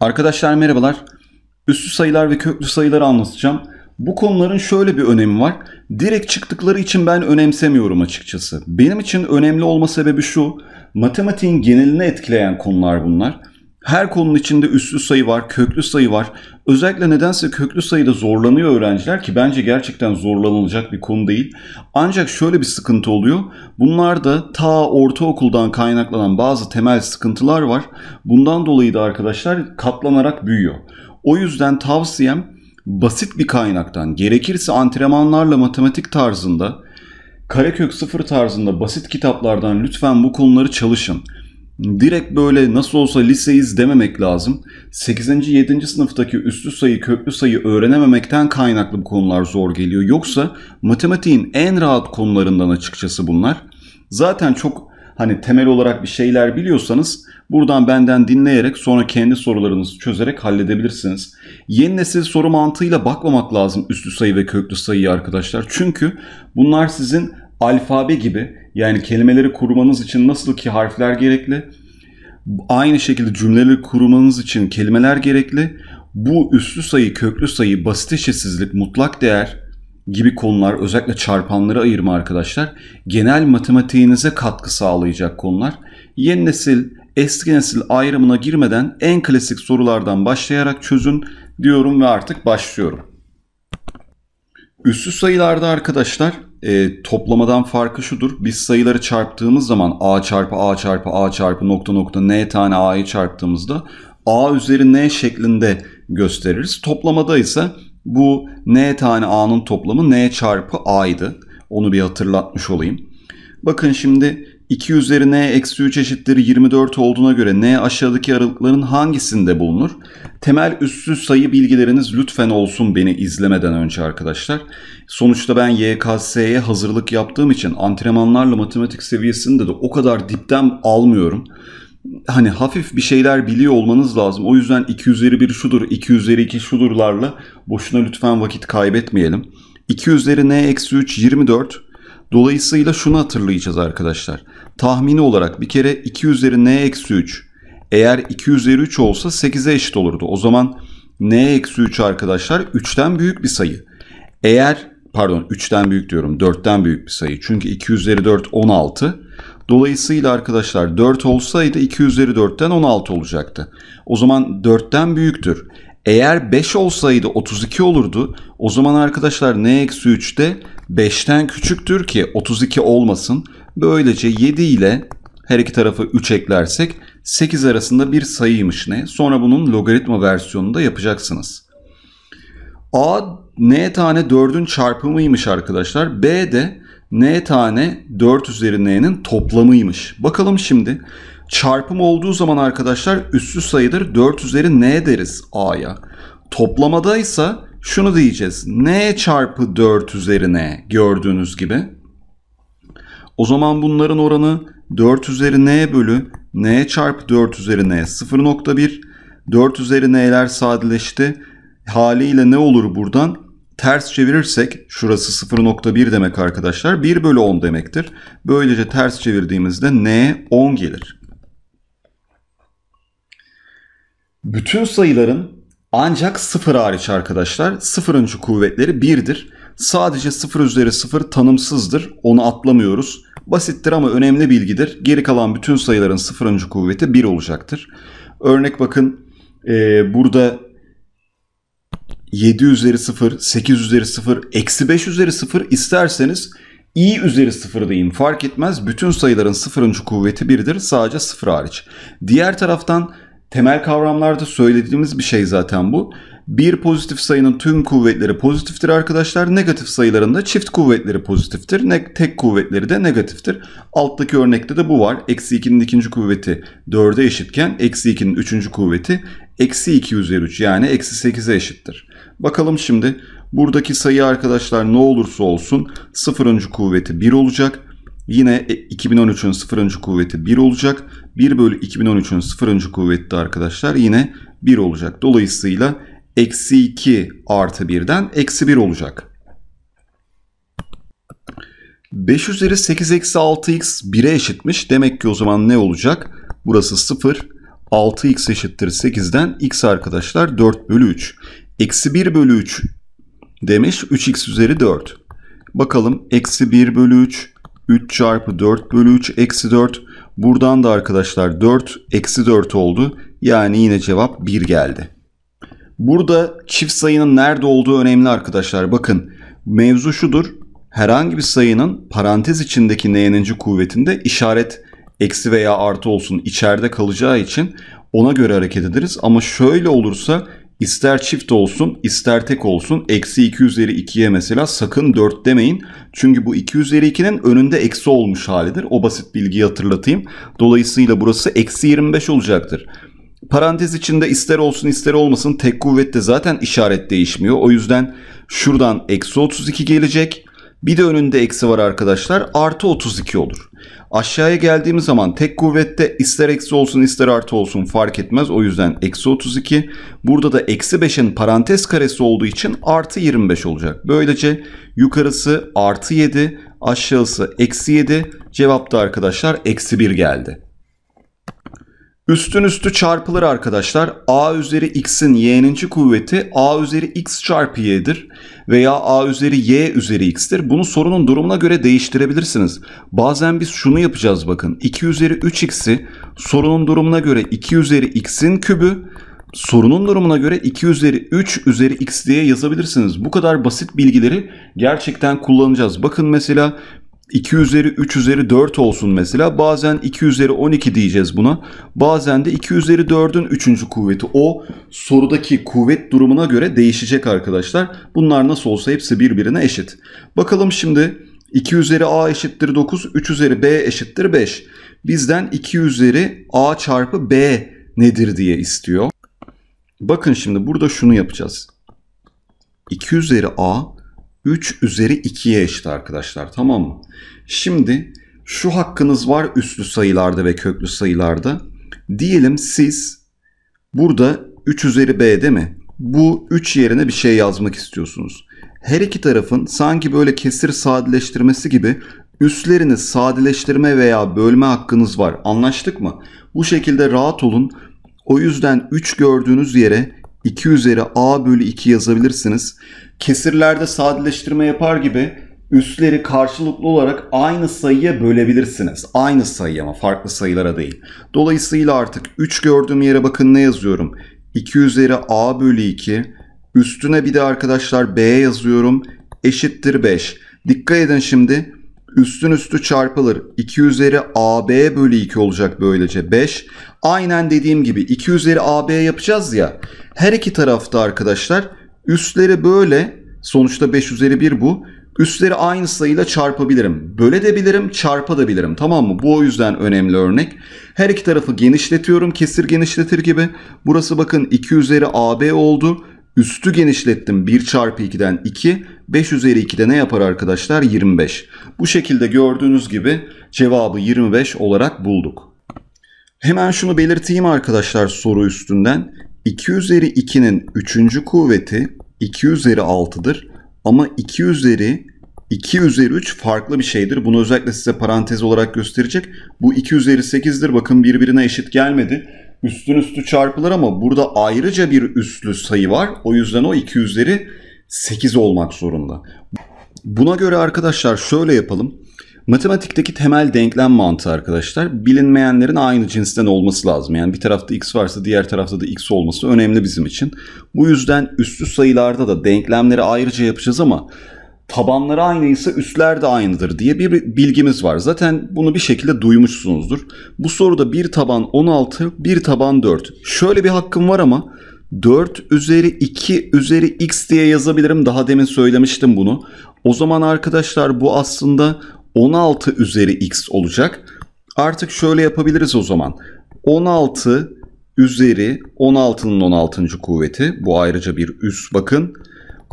Arkadaşlar merhabalar. Üstü sayılar ve köklü sayıları anlatacağım. Bu konuların şöyle bir önemi var. Direkt çıktıkları için ben önemsemiyorum açıkçası. Benim için önemli olma sebebi şu. Matematiğin genelini etkileyen konular bunlar. Her konunun içinde üslü sayı var, köklü sayı var. Özellikle nedense köklü sayıda zorlanıyor öğrenciler ki bence gerçekten zorlanılacak bir konu değil. Ancak şöyle bir sıkıntı oluyor. Bunlar da ta ortaokuldan kaynaklanan bazı temel sıkıntılar var. Bundan dolayı da arkadaşlar katlanarak büyüyor. O yüzden tavsiyem basit bir kaynaktan gerekirse antrenmanlarla matematik tarzında karekök sıfır tarzında basit kitaplardan lütfen bu konuları çalışın direkt böyle nasıl olsa liseyiz dememek lazım. 8. 7. sınıftaki üstü sayı, köklü sayı öğrenememekten kaynaklı bu konular zor geliyor. Yoksa matematiğin en rahat konularından açıkçası bunlar. Zaten çok hani temel olarak bir şeyler biliyorsanız buradan benden dinleyerek sonra kendi sorularınızı çözerek halledebilirsiniz. Yeni nesil soru mantığıyla bakmamak lazım üstü sayı ve köklü sayı arkadaşlar. Çünkü bunlar sizin alfabe gibi yani kelimeleri kurmanız için nasıl ki harfler gerekli, aynı şekilde cümleleri kurmanız için kelimeler gerekli. Bu üslü sayı, köklü sayı, basit eşitsizlik, mutlak değer gibi konular özellikle çarpanları ayırma arkadaşlar genel matematiğinize katkı sağlayacak konular. Yeni nesil eski nesil ayrımına girmeden en klasik sorulardan başlayarak çözün diyorum ve artık başlıyorum. Üssüz sayılarda arkadaşlar e, toplamadan farkı şudur. Biz sayıları çarptığımız zaman a çarpı a çarpı a çarpı nokta nokta n tane a'yı çarptığımızda a üzeri n şeklinde gösteririz. Toplamada ise bu n tane a'nın toplamı n çarpı a'ydı. Onu bir hatırlatmış olayım. Bakın şimdi 2 üzerine eksi 3 eşittir 24 olduğuna göre n aşağıdaki aralıkların hangisinde bulunur? Temel üssü sayı bilgileriniz lütfen olsun beni izlemeden önce arkadaşlar. Sonuçta ben YKS'ye hazırlık yaptığım için antrenmanlarla matematik seviyesinde de o kadar dipten almıyorum hani hafif bir şeyler biliyor olmanız lazım. O yüzden 2 üzeri 1 şudur, 2 üzeri 2 şudurlarla boşuna lütfen vakit kaybetmeyelim. 2 üzeri n eksi 3 24. Dolayısıyla şunu hatırlayacağız arkadaşlar. Tahmini olarak bir kere 2 üzeri n eksi 3. Eğer 2 üzeri 3 olsa 8'e eşit olurdu. O zaman n eksi 3 arkadaşlar 3'ten büyük bir sayı. Eğer pardon 3'ten büyük diyorum 4'ten büyük bir sayı. Çünkü 2 üzeri 4 16. Dolayısıyla arkadaşlar 4 olsaydı 2 üzeri 4'ten 16 olacaktı. O zaman 4'ten büyüktür. Eğer 5 olsaydı 32 olurdu. O zaman arkadaşlar n eksi 3 de 5'ten küçüktür ki 32 olmasın. Böylece 7 ile her iki tarafı 3 eklersek 8 arasında bir sayıymış ne? Sonra bunun logaritma versiyonunu da yapacaksınız. A n tane 4'ün çarpımıymış arkadaşlar. B de n tane 4 üzeri n'nin toplamıymış. Bakalım şimdi. Çarpım olduğu zaman arkadaşlar üssü sayıdır. 4 üzeri n deriz a'ya. Toplamadaysa şunu diyeceğiz. N çarpı 4 üzerine gördüğünüz gibi. O zaman bunların oranı 4 üzeri n bölü n çarpı 4 üzerine n 0.1. 4 üzeri n'ler sadeleşti. Haliyle ne olur buradan? Ters çevirirsek şurası 0.1 demek arkadaşlar. 1 bölü 10 demektir. Böylece ters çevirdiğimizde n 10 gelir. Bütün sayıların ancak sıfır hariç arkadaşlar sıfırıncı kuvvetleri birdir. Sadece sıfır üzeri sıfır tanımsızdır. Onu atlamıyoruz. Basittir ama önemli bilgidir. Geri kalan bütün sayıların sıfırıncı kuvveti bir olacaktır. Örnek bakın e, burada 7 üzeri sıfır, 8 üzeri sıfır, eksi 5 üzeri sıfır isterseniz i üzeri 0 deyin fark etmez. Bütün sayıların sıfırıncı kuvveti birdir. sadece sıfır hariç. Diğer taraftan temel kavramlarda söylediğimiz bir şey zaten bu. Bir pozitif sayının tüm kuvvetleri pozitiftir arkadaşlar. Negatif sayıların da çift kuvvetleri pozitiftir. Ne tek kuvvetleri de negatiftir. Alttaki örnekte de bu var. Eksi 2'nin ikinci kuvveti 4'e eşitken eksi 2'nin üçüncü kuvveti eksi 2 üzeri 3 yani eksi 8'e eşittir. Bakalım şimdi buradaki sayı arkadaşlar ne olursa olsun sıfırıncı kuvveti 1 olacak. Yine 2013'ün e, sıfırıncı kuvveti 1 olacak. 1 bölü 2013'ün 0. kuvveti arkadaşlar yine 1 olacak. Dolayısıyla eksi 2 artı 1'den eksi 1 olacak. 5 üzeri 8 eksi 6x 1'e eşitmiş. Demek ki o zaman ne olacak? Burası 0. 6x eşittir 8'den x arkadaşlar 4 bölü 3. Eksi 1 bölü 3 demiş. 3x üzeri 4. Bakalım eksi 1 bölü 3. 3 çarpı 4 bölü 3 eksi 4. Buradan da arkadaşlar 4 eksi 4 oldu. Yani yine cevap 1 geldi. Burada çift sayının nerede olduğu önemli arkadaşlar. Bakın mevzu şudur. Herhangi bir sayının parantez içindeki n'ninci kuvvetinde işaret eksi veya artı olsun içeride kalacağı için ona göre hareket ederiz. Ama şöyle olursa İster çift olsun ister tek olsun eksi 2 üzeri 2'ye mesela sakın 4 demeyin. Çünkü bu 2 üzeri 2'nin önünde eksi olmuş halidir. O basit bilgiyi hatırlatayım. Dolayısıyla burası eksi 25 olacaktır. Parantez içinde ister olsun ister olmasın tek kuvvette zaten işaret değişmiyor. O yüzden şuradan eksi 32 gelecek. Bir de önünde eksi var arkadaşlar artı 32 olur. Aşağıya geldiğimiz zaman tek kuvvette ister eksi olsun ister artı olsun fark etmez. O yüzden eksi 32. Burada da eksi 5'in parantez karesi olduğu için artı 25 olacak. Böylece yukarısı artı 7 aşağısı eksi 7 cevapta arkadaşlar eksi 1 geldi. Üstün üstü çarpılır arkadaşlar. A üzeri x'in y'ninci kuvveti a üzeri x çarpı y'dir veya a üzeri y üzeri x'tir. Bunu sorunun durumuna göre değiştirebilirsiniz. Bazen biz şunu yapacağız bakın. 2 üzeri 3x'i sorunun durumuna göre 2 üzeri x'in kübü sorunun durumuna göre 2 üzeri 3 üzeri x diye yazabilirsiniz. Bu kadar basit bilgileri gerçekten kullanacağız. Bakın mesela 2 üzeri 3 üzeri 4 olsun mesela. Bazen 2 üzeri 12 diyeceğiz buna. Bazen de 2 üzeri 4'ün 3. kuvveti. O sorudaki kuvvet durumuna göre değişecek arkadaşlar. Bunlar nasıl olsa hepsi birbirine eşit. Bakalım şimdi 2 üzeri a eşittir 9, 3 üzeri b eşittir 5. Bizden 2 üzeri a çarpı b nedir diye istiyor. Bakın şimdi burada şunu yapacağız. 2 üzeri a 3 üzeri 2'ye eşit arkadaşlar tamam mı? Şimdi şu hakkınız var üslü sayılarda ve köklü sayılarda. Diyelim siz burada 3 üzeri b değil mi? Bu 3 yerine bir şey yazmak istiyorsunuz. Her iki tarafın sanki böyle kesir sadeleştirmesi gibi üslerini sadeleştirme veya bölme hakkınız var. Anlaştık mı? Bu şekilde rahat olun. O yüzden 3 gördüğünüz yere 2 üzeri a bölü 2 yazabilirsiniz. Kesirlerde sadeleştirme yapar gibi üstleri karşılıklı olarak aynı sayıya bölebilirsiniz. Aynı sayıya ama farklı sayılara değil. Dolayısıyla artık 3 gördüğüm yere bakın ne yazıyorum. 2 üzeri a bölü 2 üstüne bir de arkadaşlar b yazıyorum eşittir 5. Dikkat edin şimdi üstün üstü çarpılır. 2 üzeri AB bölü 2 olacak böylece 5. Aynen dediğim gibi 2 üzeri AB yapacağız ya. Her iki tarafta arkadaşlar Üstleri böyle sonuçta 5 üzeri 1 bu. Üstleri aynı sayıyla çarpabilirim. Böle de bilirim, çarpa da bilirim. Tamam mı? Bu o yüzden önemli örnek. Her iki tarafı genişletiyorum. Kesir genişletir gibi. Burası bakın 2 üzeri AB oldu. Üstü genişlettim 1 çarpı 2'den 2. 5 üzeri 2'de ne yapar arkadaşlar? 25. Bu şekilde gördüğünüz gibi cevabı 25 olarak bulduk. Hemen şunu belirteyim arkadaşlar soru üstünden. 2 üzeri 2'nin 3. kuvveti 2 üzeri 6'dır. Ama 2 üzeri 2 üzeri 3 farklı bir şeydir. Bunu özellikle size parantez olarak gösterecek. Bu 2 üzeri 8'dir. Bakın birbirine eşit gelmedi. Üstün üstü çarpılır ama burada ayrıca bir üslü sayı var. O yüzden o 2 üzeri 8 olmak zorunda. Buna göre arkadaşlar şöyle yapalım. Matematikteki temel denklem mantığı arkadaşlar bilinmeyenlerin aynı cinsten olması lazım. Yani bir tarafta x varsa diğer tarafta da x olması önemli bizim için. Bu yüzden üstlü sayılarda da denklemleri ayrıca yapacağız ama tabanları aynıysa üstler de aynıdır diye bir bilgimiz var. Zaten bunu bir şekilde duymuşsunuzdur. Bu soruda bir taban 16, bir taban 4. Şöyle bir hakkım var ama 4 üzeri 2 üzeri x diye yazabilirim. Daha demin söylemiştim bunu. O zaman arkadaşlar bu aslında 16 üzeri x olacak. Artık şöyle yapabiliriz o zaman. 16 üzeri 16'nın 16. kuvveti. Bu ayrıca bir üs bakın.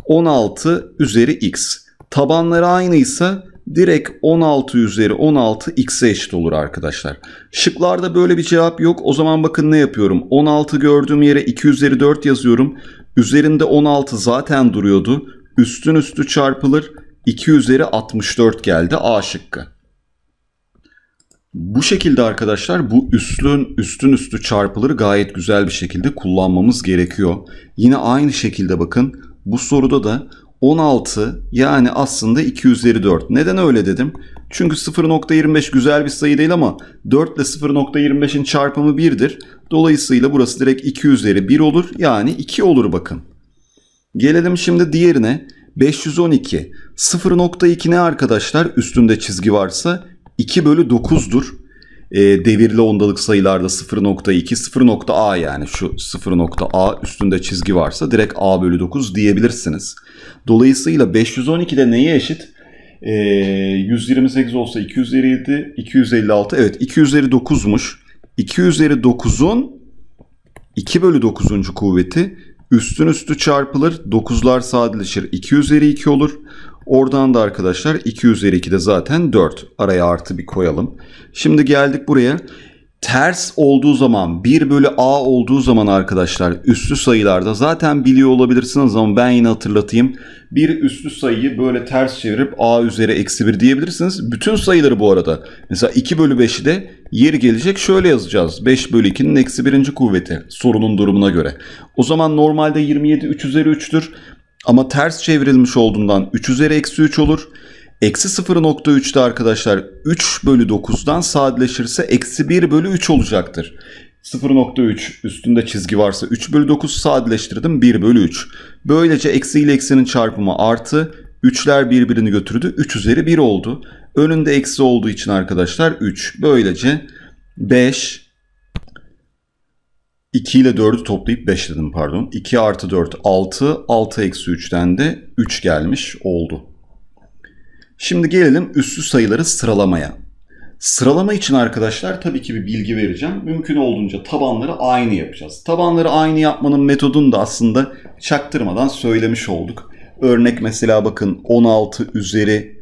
16 üzeri x. Tabanları aynıysa direkt 16 üzeri 16 x'e eşit olur arkadaşlar. Şıklarda böyle bir cevap yok. O zaman bakın ne yapıyorum. 16 gördüğüm yere 2 üzeri 4 yazıyorum. Üzerinde 16 zaten duruyordu. Üstün üstü çarpılır. 2 üzeri 64 geldi A şıkkı. Bu şekilde arkadaşlar bu üslün üstün üstü çarpıları gayet güzel bir şekilde kullanmamız gerekiyor. Yine aynı şekilde bakın bu soruda da 16 yani aslında 2 üzeri 4. Neden öyle dedim? Çünkü 0.25 güzel bir sayı değil ama 4 ile 0.25'in çarpımı 1'dir. Dolayısıyla burası direkt 2 üzeri 1 olur yani 2 olur bakın. Gelelim şimdi diğerine. 512 0.2'ne arkadaşlar? Üstünde çizgi varsa 2 bölü 9'dur. E, ee, devirli ondalık sayılarda 0.2 0.a yani şu 0.a üstünde çizgi varsa direkt a bölü 9 diyebilirsiniz. Dolayısıyla 512 de neye eşit? E, ee, 128 olsa 2 256 evet 2 üzeri 9'muş. 2 üzeri 9'un 2 bölü 9. kuvveti Üstün üstü çarpılır. 9'lar sadeleşir. 2 üzeri 2 olur. Oradan da arkadaşlar 2 üzeri 2 de zaten 4. Araya artı bir koyalım. Şimdi geldik buraya ters olduğu zaman 1 bölü a olduğu zaman arkadaşlar üstü sayılarda zaten biliyor olabilirsiniz ama ben yine hatırlatayım. Bir üstü sayıyı böyle ters çevirip a üzeri eksi 1 diyebilirsiniz. Bütün sayıları bu arada. Mesela 2 bölü 5'i de yeri gelecek şöyle yazacağız. 5 bölü 2'nin eksi 1. kuvveti sorunun durumuna göre. O zaman normalde 27 3 üzeri 3'tür. Ama ters çevrilmiş olduğundan 3 üzeri eksi 3 olur. Eksi 0.3'te arkadaşlar 3 bölü 9'dan sadeleşirse eksi 1 bölü 3 olacaktır. 0.3 üstünde çizgi varsa 3 bölü 9 sadeleştirdim 1 bölü 3. Böylece eksi ile eksinin çarpımı artı 3'ler birbirini götürdü 3 üzeri 1 oldu. Önünde eksi olduğu için arkadaşlar 3. Böylece 5 2 ile 4'ü toplayıp 5 dedim pardon. 2 artı 4 6 6 eksi 3'ten de 3 gelmiş oldu. Şimdi gelelim üslü sayıları sıralamaya. Sıralama için arkadaşlar tabii ki bir bilgi vereceğim. Mümkün olduğunca tabanları aynı yapacağız. Tabanları aynı yapmanın metodunu da aslında çaktırmadan söylemiş olduk. Örnek mesela bakın 16 üzeri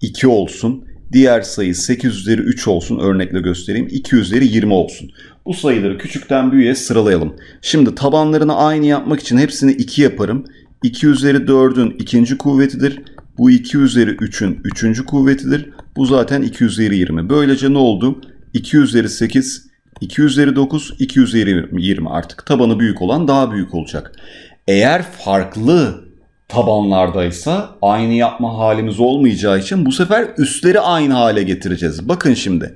2 olsun. Diğer sayı 8 üzeri 3 olsun örnekle göstereyim. 2 üzeri 20 olsun. Bu sayıları küçükten büyüğe sıralayalım. Şimdi tabanlarını aynı yapmak için hepsini 2 yaparım. 2 üzeri 4'ün ikinci kuvvetidir. Bu 2 üzeri 3'ün 3. kuvvetidir. Bu zaten 2 üzeri 20. Böylece ne oldu? 2 üzeri 8, 2 üzeri 9, 2 üzeri 20 artık tabanı büyük olan daha büyük olacak. Eğer farklı tabanlardaysa aynı yapma halimiz olmayacağı için bu sefer üstleri aynı hale getireceğiz. Bakın şimdi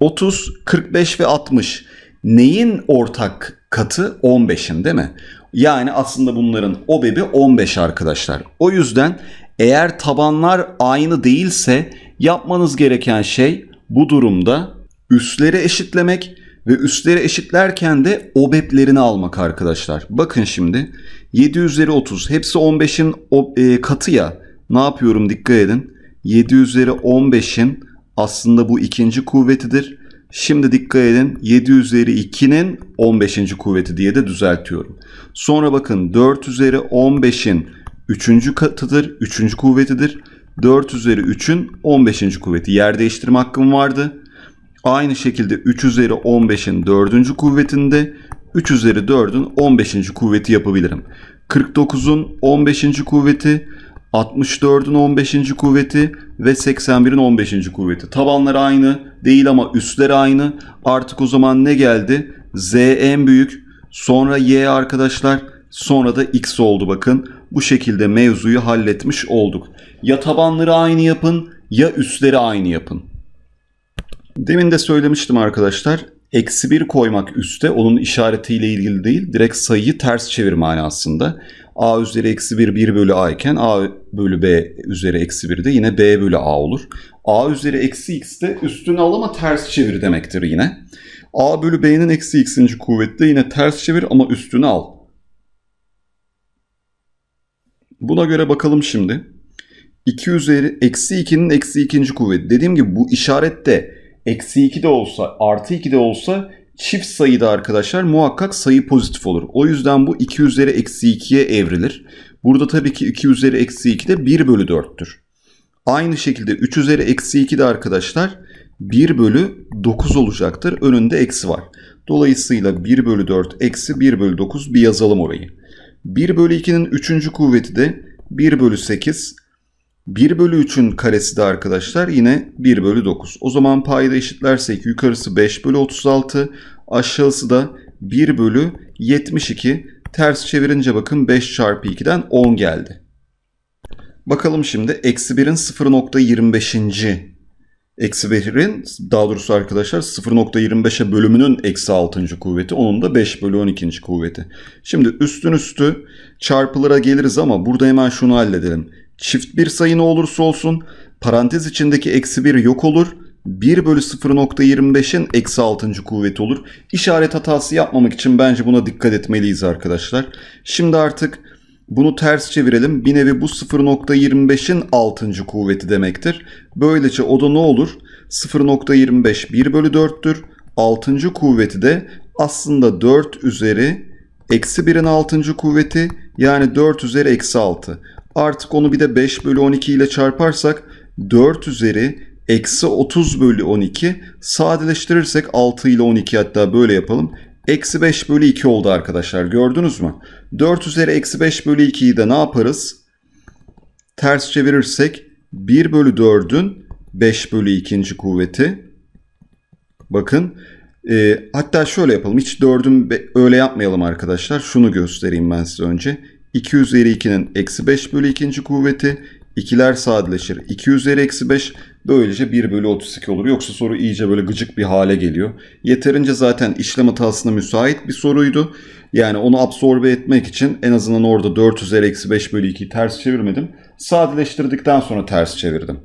30, 45 ve 60 neyin ortak katı 15'in değil mi? Yani aslında bunların obebi 15 arkadaşlar. O yüzden eğer tabanlar aynı değilse yapmanız gereken şey bu durumda üstleri eşitlemek ve üstleri eşitlerken de obeplerini almak arkadaşlar. Bakın şimdi 7 üzeri 30 hepsi 15'in e, katı ya ne yapıyorum dikkat edin. 7 üzeri 15'in aslında bu ikinci kuvvetidir. Şimdi dikkat edin 7 üzeri 2'nin 15. kuvveti diye de düzeltiyorum. Sonra bakın 4 üzeri 15'in üçüncü katıdır, üçüncü kuvvetidir. 4 üzeri 3'ün 15. kuvveti. Yer değiştirme hakkım vardı. Aynı şekilde 3 üzeri 15'in 4. kuvvetinde 3 üzeri 4'ün 15. kuvveti yapabilirim. 49'un 15. kuvveti, 64'ün 15. kuvveti ve 81'in 15. kuvveti. Tabanlar aynı değil ama üstler aynı. Artık o zaman ne geldi? Z en büyük. Sonra Y arkadaşlar Sonra da x oldu bakın. Bu şekilde mevzuyu halletmiş olduk. Ya tabanları aynı yapın ya üstleri aynı yapın. Demin de söylemiştim arkadaşlar. Eksi 1 koymak üste onun işaretiyle ilgili değil. Direkt sayıyı ters çevir manasında. A üzeri eksi 1 1 bölü A iken A bölü B üzeri eksi 1 de yine B bölü A olur. A üzeri eksi x de üstünü al ama ters çevir demektir yine. A bölü B'nin eksi x'inci kuvvette yine ters çevir ama üstünü al. Buna göre bakalım şimdi. 2 üzeri eksi 2'nin eksi ikinci kuvveti. Dediğim gibi bu işarette eksi 2 de olsa artı 2 de olsa çift sayıda arkadaşlar muhakkak sayı pozitif olur. O yüzden bu 2 üzeri eksi 2'ye evrilir. Burada tabii ki 2 üzeri eksi 2 de 1 bölü 4'tür. Aynı şekilde 3 üzeri eksi 2 de arkadaşlar 1 bölü 9 olacaktır. Önünde eksi var. Dolayısıyla 1 bölü 4 eksi 1 bölü 9 bir yazalım orayı. 1 bölü 2'nin 3. kuvveti de 1 bölü 8. 1 bölü 3'ün karesi de arkadaşlar yine 1 bölü 9. O zaman payda eşitlersek yukarısı 5 bölü 36. Aşağısı da 1 bölü 72. Ters çevirince bakın 5 çarpı 2'den 10 geldi. Bakalım şimdi eksi 1'in 0.25. Eksi Behir'in daha doğrusu arkadaşlar 0.25'e bölümünün eksi 6. kuvveti. Onun da 5 bölü 12. kuvveti. Şimdi üstün üstü çarpılara geliriz ama burada hemen şunu halledelim. Çift bir sayı ne olursa olsun parantez içindeki eksi 1 yok olur. 1 bölü 0.25'in eksi 6. kuvveti olur. İşaret hatası yapmamak için bence buna dikkat etmeliyiz arkadaşlar. Şimdi artık bunu ters çevirelim. Bir nevi bu 0.25'in 6. kuvveti demektir. Böylece o da ne olur? 0.25 1 bölü 4'tür. 6. kuvveti de aslında 4 üzeri eksi 1'in 6. kuvveti yani 4 üzeri eksi 6. Artık onu bir de 5 bölü 12 ile çarparsak 4 üzeri eksi 30 bölü 12 sadeleştirirsek 6 ile 12 hatta böyle yapalım. Eksi 5 bölü 2 oldu arkadaşlar gördünüz mü? 4 üzeri eksi 5 bölü 2'yi de ne yaparız? Ters çevirirsek 1 bölü 4'ün 5 bölü 2. kuvveti. Bakın e, hatta şöyle yapalım hiç 4'ün öyle yapmayalım arkadaşlar. Şunu göstereyim ben size önce. 2 üzeri 2'nin eksi 5 bölü 2. kuvveti. 2'ler sadeleşir. 2 üzeri eksi 5 Böylece 1 bölü 32 olur. Yoksa soru iyice böyle gıcık bir hale geliyor. Yeterince zaten işlem hatasına müsait bir soruydu. Yani onu absorbe etmek için en azından orada 4 üzeri eksi 5 bölü 2'yi ters çevirmedim. Sadeleştirdikten sonra ters çevirdim.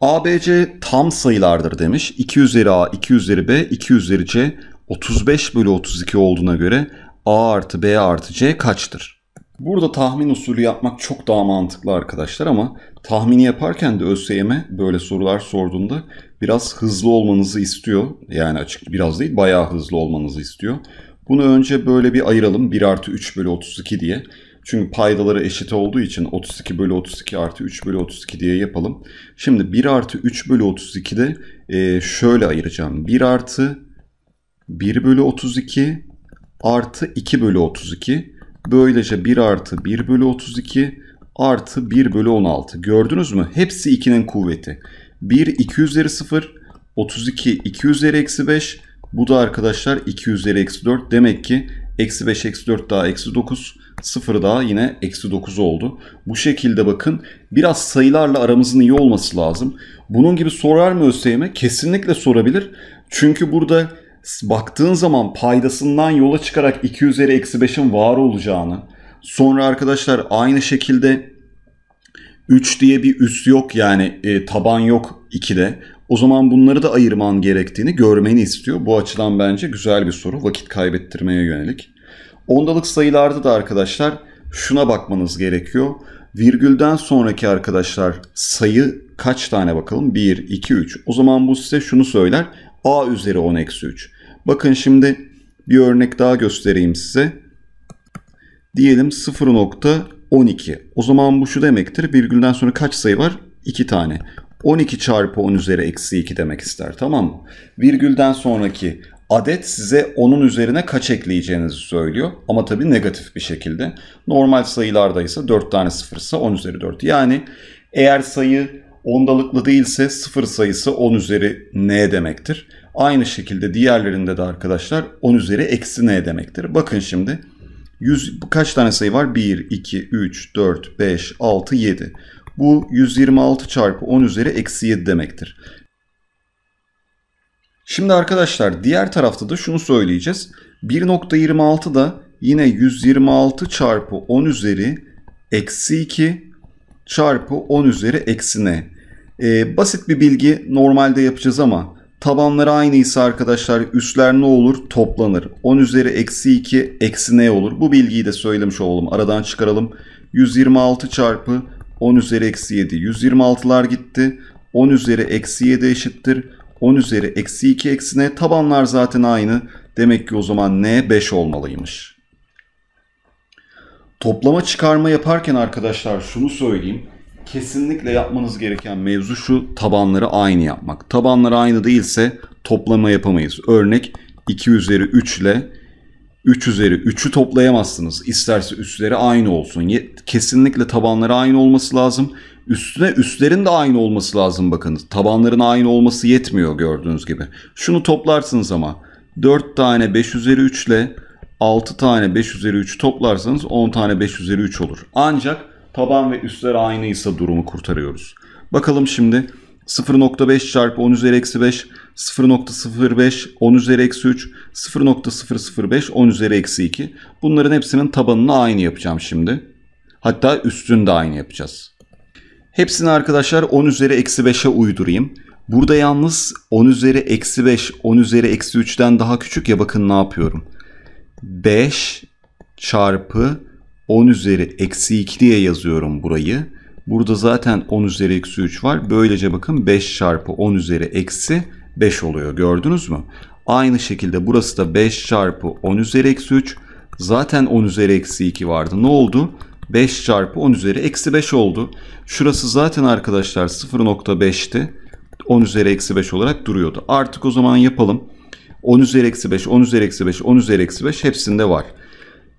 ABC tam sayılardır demiş. 2 üzeri A, 2 üzeri B, 2 üzeri C 35 bölü 32 olduğuna göre A artı B artı C kaçtır? Burada tahmin usulü yapmak çok daha mantıklı arkadaşlar ama tahmini yaparken de ÖSYM'e böyle sorular sorduğunda biraz hızlı olmanızı istiyor. Yani açık biraz değil bayağı hızlı olmanızı istiyor. Bunu önce böyle bir ayıralım 1 artı 3 bölü 32 diye. Çünkü paydaları eşit olduğu için 32 bölü 32 artı 3 bölü 32 diye yapalım. Şimdi 1 artı 3 bölü 32'de e, şöyle ayıracağım. 1 artı 1 bölü 32 artı 2 bölü 32 Böylece 1 artı 1 bölü 32 artı 1 bölü 16. Gördünüz mü? Hepsi 2'nin kuvveti. 1 2 üzeri 0, 32 2 üzeri eksi 5. Bu da arkadaşlar 2 üzeri eksi 4. Demek ki eksi 5 eksi 4 daha eksi 9. 0 daha yine eksi 9 oldu. Bu şekilde bakın biraz sayılarla aramızın iyi olması lazım. Bunun gibi sorar mı ÖSYM? Kesinlikle sorabilir. Çünkü burada baktığın zaman paydasından yola çıkarak 2 üzeri eksi 5'in var olacağını sonra arkadaşlar aynı şekilde 3 diye bir üst yok yani e, taban yok 2'de. O zaman bunları da ayırman gerektiğini görmeni istiyor. Bu açıdan bence güzel bir soru vakit kaybettirmeye yönelik. Ondalık sayılarda da arkadaşlar şuna bakmanız gerekiyor. Virgülden sonraki arkadaşlar sayı kaç tane bakalım? 1, 2, 3. O zaman bu size şunu söyler a üzeri 10 eksi 3. Bakın şimdi bir örnek daha göstereyim size. Diyelim 0.12. O zaman bu şu demektir. Virgülden sonra kaç sayı var? 2 tane. 12 çarpı 10 üzeri eksi 2 demek ister tamam mı? Virgülden sonraki adet size onun üzerine kaç ekleyeceğinizi söylüyor. Ama tabii negatif bir şekilde. Normal sayılardaysa ise 4 tane ise 10 üzeri 4. Yani eğer sayı Ondalıklı değilse sıfır sayısı 10 üzeri n demektir. Aynı şekilde diğerlerinde de arkadaşlar 10 üzeri eksi n demektir. Bakın şimdi 100, kaç tane sayı var? 1, 2, 3, 4, 5, 6, 7. Bu 126 çarpı 10 üzeri eksi 7 demektir. Şimdi arkadaşlar diğer tarafta da şunu söyleyeceğiz. 1.26 da yine 126 çarpı 10 üzeri eksi 2 çarpı 10 üzeri eksi ne? E, basit bir bilgi normalde yapacağız ama tabanları aynı ise arkadaşlar üstler ne olur? Toplanır. 10 üzeri eksi 2 eksi ne olur? Bu bilgiyi de söylemiş olalım. Aradan çıkaralım. 126 çarpı 10 üzeri eksi 7. 126'lar gitti. 10 üzeri eksi 7 eşittir. 10 üzeri eksi 2 eksi ne? Tabanlar zaten aynı. Demek ki o zaman n 5 olmalıymış. Toplama çıkarma yaparken arkadaşlar şunu söyleyeyim kesinlikle yapmanız gereken mevzu şu tabanları aynı yapmak. Tabanları aynı değilse toplama yapamayız. Örnek 2 üzeri 3 ile 3 üzeri 3'ü toplayamazsınız. İsterse üstleri aynı olsun. Kesinlikle tabanları aynı olması lazım. Üstüne üstlerin de aynı olması lazım bakın. Tabanların aynı olması yetmiyor gördüğünüz gibi. Şunu toplarsınız ama 4 tane 5 üzeri 3 ile 6 tane 5 üzeri 3 toplarsanız 10 tane 5 üzeri 3 olur. Ancak Taban ve üstler aynıysa durumu kurtarıyoruz. Bakalım şimdi 0.5 çarpı 10 üzeri eksi 5, 0.05, 10 üzeri eksi 3, 0.005, 10 üzeri eksi 2. Bunların hepsinin tabanını aynı yapacağım şimdi. Hatta üstünü de aynı yapacağız. Hepsini arkadaşlar 10 üzeri eksi 5'e uydurayım. Burada yalnız 10 üzeri eksi 5, 10 üzeri eksi 3'ten daha küçük ya bakın ne yapıyorum. 5 çarpı 10 üzeri eksi 2 diye yazıyorum burayı. Burada zaten 10 üzeri eksi 3 var. Böylece bakın 5 çarpı 10 üzeri eksi 5 oluyor. Gördünüz mü? Aynı şekilde burası da 5 çarpı 10 üzeri eksi 3. Zaten 10 üzeri eksi 2 vardı. Ne oldu? 5 çarpı 10 üzeri eksi 5 oldu. Şurası zaten arkadaşlar 0.5'ti. 10 üzeri eksi 5 olarak duruyordu. Artık o zaman yapalım. 10 üzeri eksi 5, 10 üzeri eksi 5, 10 üzeri eksi 5 hepsinde var.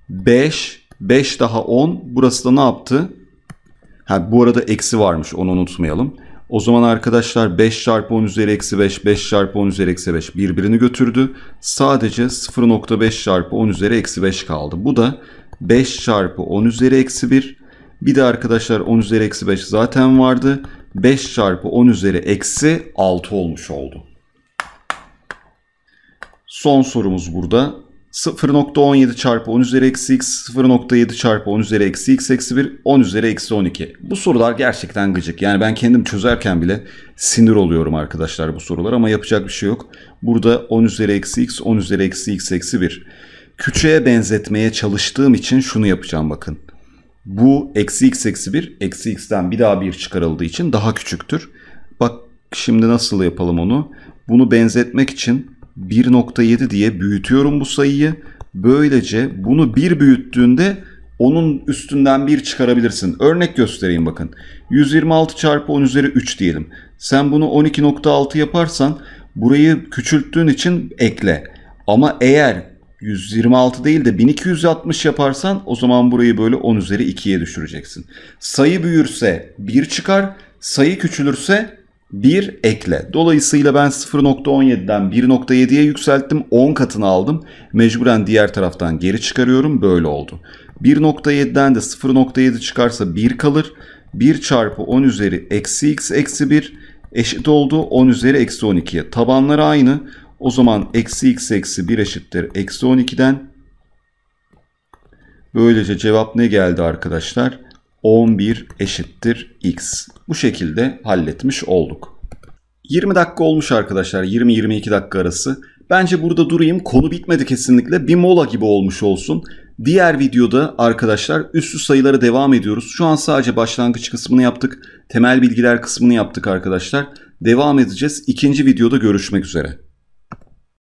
5 5 daha 10. Burası da ne yaptı? Ha, bu arada eksi varmış onu unutmayalım. O zaman arkadaşlar 5 çarpı 10 üzeri eksi 5, 5 çarpı 10 üzeri eksi 5 birbirini götürdü. Sadece 0.5 çarpı 10 üzeri eksi 5 kaldı. Bu da 5 çarpı 10 üzeri eksi 1. Bir de arkadaşlar 10 üzeri eksi 5 zaten vardı. 5 çarpı 10 üzeri eksi 6 olmuş oldu. Son sorumuz burada. 0.17 çarpı 10 üzeri eksi x, 0.7 çarpı 10 üzeri eksi x eksi 1, 10 üzeri eksi 12. Bu sorular gerçekten gıcık. Yani ben kendim çözerken bile sinir oluyorum arkadaşlar bu sorular ama yapacak bir şey yok. Burada 10 üzeri eksi x, 10 üzeri eksi x eksi 1. Küçüğe benzetmeye çalıştığım için şunu yapacağım bakın. Bu eksi x eksi 1, eksi x'ten bir daha 1 çıkarıldığı için daha küçüktür. Bak şimdi nasıl yapalım onu. Bunu benzetmek için 1.7 diye büyütüyorum bu sayıyı. Böylece bunu bir büyüttüğünde onun üstünden bir çıkarabilirsin. Örnek göstereyim bakın. 126 çarpı 10 üzeri 3 diyelim. Sen bunu 12.6 yaparsan burayı küçülttüğün için ekle. Ama eğer 126 değil de 1260 yaparsan o zaman burayı böyle 10 üzeri 2'ye düşüreceksin. Sayı büyürse 1 çıkar, sayı küçülürse 1 ekle. Dolayısıyla ben 0.17'den 1.7'ye yükselttim. 10 katını aldım. Mecburen diğer taraftan geri çıkarıyorum. Böyle oldu. 1.7'den de 0.7 çıkarsa 1 kalır. 1 çarpı 10 üzeri eksi x eksi 1 eşit oldu. 10 üzeri eksi 12'ye. Tabanlar aynı. O zaman eksi x eksi 1 eşittir. Eksi 12'den. Böylece cevap ne geldi arkadaşlar? 11 eşittir x. Bu şekilde halletmiş olduk. 20 dakika olmuş arkadaşlar. 20-22 dakika arası. Bence burada durayım. Konu bitmedi kesinlikle. Bir mola gibi olmuş olsun. Diğer videoda arkadaşlar üstü sayılara devam ediyoruz. Şu an sadece başlangıç kısmını yaptık. Temel bilgiler kısmını yaptık arkadaşlar. Devam edeceğiz. İkinci videoda görüşmek üzere.